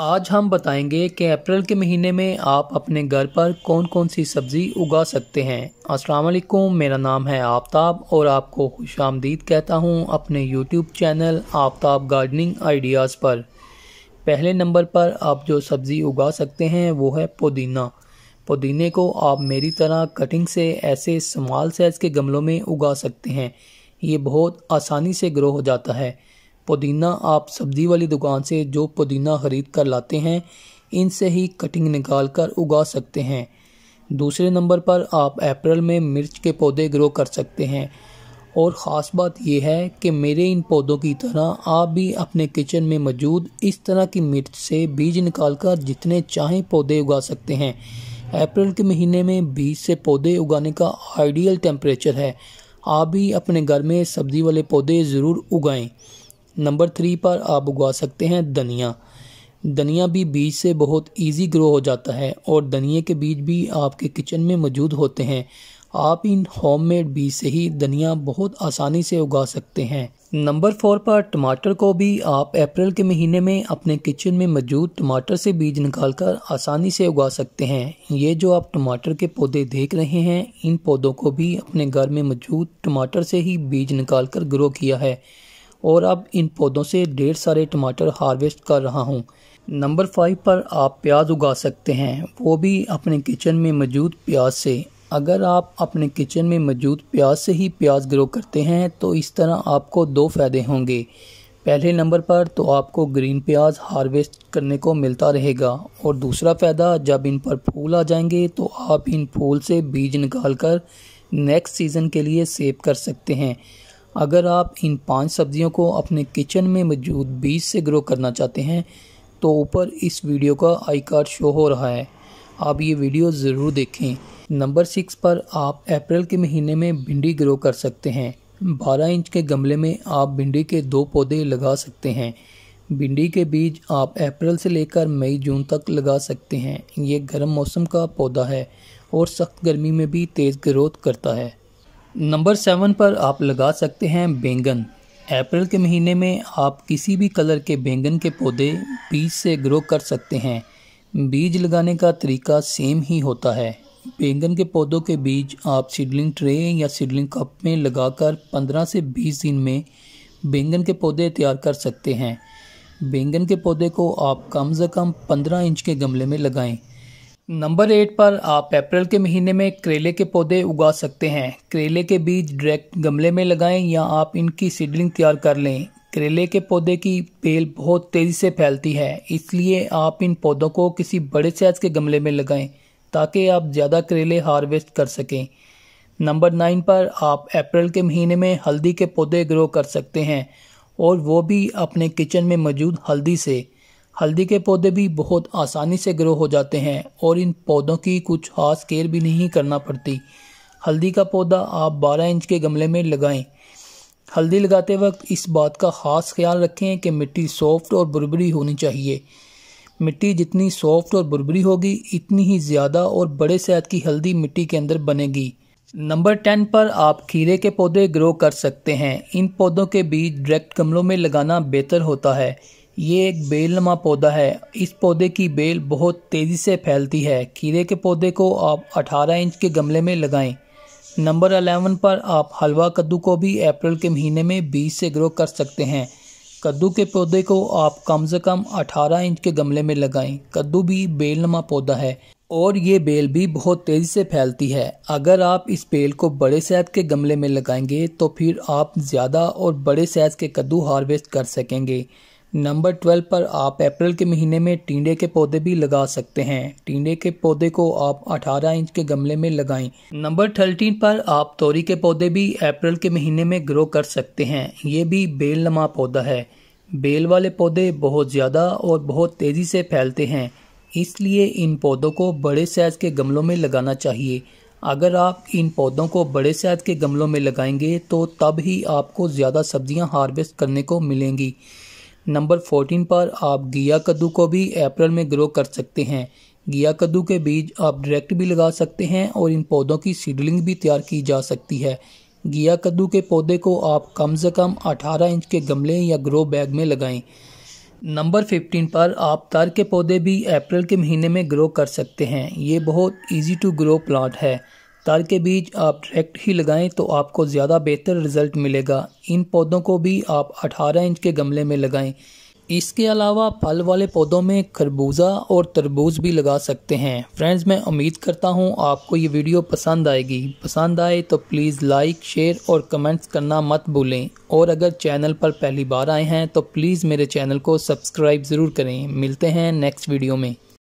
आज हम बताएंगे कि अप्रैल के महीने में आप अपने घर पर कौन कौन सी सब्ज़ी उगा सकते हैं अस्सलाम वालेकुम मेरा नाम है आफ्ताब और आपको खुश आमदीद कहता हूँ अपने YouTube channel Aftab gardening ideas पर पहले नंबर पर आप जो सब्ज़ी उगा सकते हैं वो है पुदीना पुदीने को आप मेरी तरह कटिंग से ऐसे स्मॉल साइज़ के गमलों में उगा सकते हैं ये बहुत आसानी से ग्रो हो जाता है पुदीना आप सब्ज़ी वाली दुकान से जो पुदीना ख़रीद कर लाते हैं इनसे ही कटिंग निकाल कर उगा सकते हैं दूसरे नंबर पर आप अप्रैल में मिर्च के पौधे ग्रो कर सकते हैं और ख़ास बात यह है कि मेरे इन पौधों की तरह आप भी अपने किचन में मौजूद इस तरह की मिर्च से बीज निकाल कर जितने चाहें पौधे उगा सकते हैं अप्रैल के महीने में बीज से पौधे उगाने का आइडियल टेम्परेचर है आप भी अपने घर में सब्ज़ी वाले पौधे ज़रूर उगाएं नंबर थ्री पर आप उगा सकते हैं धनिया धनिया भी बीज से बहुत इजी ग्रो हो जाता है और धनिए के बीज भी आपके किचन में मौजूद होते हैं आप इन होममेड बीज से ही धनिया बहुत आसानी से उगा सकते हैं नंबर फोर पर टमाटर को भी आप अप्रैल के महीने में अपने किचन में मौजूद टमाटर से बीज निकालकर आसानी से उगा सकते हैं ये जो आप टमाटर के पौधे देख रहे हैं इन पौधों को भी अपने घर में मौजूद टमाटर से ही बीज निकाल ग्रो किया है और अब इन पौधों से ढेर सारे टमाटर हार्वेस्ट कर रहा हूँ नंबर फाइव पर आप प्याज उगा सकते हैं वो भी अपने किचन में मौजूद प्याज से अगर आप अपने किचन में मौजूद प्याज से ही प्याज ग्रो करते हैं तो इस तरह आपको दो फ़ायदे होंगे पहले नंबर पर तो आपको ग्रीन प्याज हार्वेस्ट करने को मिलता रहेगा और दूसरा फ़ायदा जब इन पर फूल आ जाएंगे तो आप इन फूल से बीज निकाल कर नेक्स्ट सीज़न के लिए सेव कर सकते हैं अगर आप इन पांच सब्जियों को अपने किचन में मौजूद बीज से ग्रो करना चाहते हैं तो ऊपर इस वीडियो का आई कार्ड शो हो रहा है आप ये वीडियो ज़रूर देखें नंबर सिक्स पर आप अप्रैल के महीने में भिंडी ग्रो कर सकते हैं बारह इंच के गमले में आप भिंडी के दो पौधे लगा सकते हैं भिंडी के बीज आप अप्रैल से लेकर मई जून तक लगा सकते हैं ये गर्म मौसम का पौधा है और सख्त गर्मी में भी तेज़ ग्रोथ करता है नंबर सेवन पर आप लगा सकते हैं बैंगन अप्रैल के महीने में आप किसी भी कलर के बैंगन के पौधे बीज से ग्रो कर सकते हैं बीज लगाने का तरीका सेम ही होता है बैंगन के पौधों के बीज आप सीडलिंग ट्रे या सीडलिंग कप में लगाकर 15 से 20 दिन में बैंगन के पौधे तैयार कर सकते हैं बैंगन के पौधे को आप कम से कम 15 इंच के गमले में लगाएं नंबर एट पर आप अप्रैल के महीने में करेले के पौधे उगा सकते हैं करेले के बीज डायरेक्ट गमले में लगाएं या आप इनकी सीडलिंग तैयार कर लें करेले के पौधे की बेल बहुत तेज़ी से फैलती है इसलिए आप इन पौधों को किसी बड़े साइज के गमले में लगाएं ताकि आप ज़्यादा करेले हार्वेस्ट कर सकें नंबर नाइन पर आप अप्रैल के महीने में हल्दी के पौधे ग्रो कर सकते हैं और वो भी अपने किचन में मौजूद हल्दी से हल्दी के पौधे भी बहुत आसानी से ग्रो हो जाते हैं और इन पौधों की कुछ खास केयर भी नहीं करना पड़ती हल्दी का पौधा आप 12 इंच के गमले में लगाएं हल्दी लगाते वक्त इस बात का खास ख्याल रखें कि मिट्टी सॉफ्ट और बुरबरी होनी चाहिए मिट्टी जितनी सॉफ्ट और बुरबरी होगी इतनी ही ज़्यादा और बड़े सेहत की हल्दी मिट्टी के अंदर बनेगी नंबर टेन पर आप खीरे के पौधे ग्रो कर सकते हैं इन पौधों के बीज डायरेक्ट गमलों में लगाना बेहतर होता है ये एक बेलनुमा पौधा है इस पौधे की बेल बहुत तेज़ी से फैलती है खीरे के पौधे को आप 18 इंच के गमले में लगाएं नंबर 11 पर आप हलवा कद्दू को भी अप्रैल के महीने में बीज से ग्रो कर सकते हैं कद्दू के पौधे को आप कम से कम 18 इंच के गमले में लगाएं कद्दू भी बेलनुमा पौधा है और ये बेल भी बहुत तेज़ी से फैलती है अगर आप इस बेल को बड़े साइज के गमले में लगाएंगे तो फिर आप ज़्यादा और बड़े साइज के कद्दू हार्वेस्ट कर सकेंगे नंबर ट्वेल्व पर आप अप्रैल के महीने में टीडे के पौधे भी लगा सकते हैं टीडे के पौधे को आप 18 इंच के गमले में लगाएं। नंबर थर्टीन पर आप तोरी के पौधे भी अप्रैल के महीने में ग्रो कर सकते हैं ये भी बेल नमा पौधा है बेल वाले पौधे बहुत ज़्यादा और बहुत तेज़ी से फैलते हैं इसलिए इन पौधों को बड़े साइज़ के गमलों में लगाना चाहिए अगर आप इन पौधों को बड़े साइज़ के गमलों में लगाएंगे तो तब ही आपको ज़्यादा सब्जियां हार्वेस्ट करने को मिलेंगी नंबर फोर्टीन पर आप गिया कद्दू को भी अप्रैल में ग्रो कर सकते हैं गिया कद्दू के बीज आप डायरेक्ट भी लगा सकते हैं और इन पौधों की सीडलिंग भी तैयार की जा सकती है गिया कद्दू के पौधे को आप कम से कम 18 इंच के गमले या ग्रो बैग में लगाएं। नंबर 15 पर आप तर के पौधे भी अप्रैल के महीने में ग्रो कर सकते हैं ये बहुत इजी टू ग्रो प्लांट है तार के बीज आप डायरेक्ट ही लगाएं तो आपको ज़्यादा बेहतर रिजल्ट मिलेगा इन पौधों को भी आप 18 इंच के गमले में लगाएं इसके अलावा फल वाले पौधों में खरबूजा और तरबूज भी लगा सकते हैं फ्रेंड्स मैं उम्मीद करता हूँ आपको ये वीडियो पसंद आएगी पसंद आए तो प्लीज़ लाइक शेयर और कमेंट्स करना मत भूलें और अगर चैनल पर पहली बार आए हैं तो प्लीज़ मेरे चैनल को सब्सक्राइब ज़रूर करें मिलते हैं नेक्स्ट वीडियो में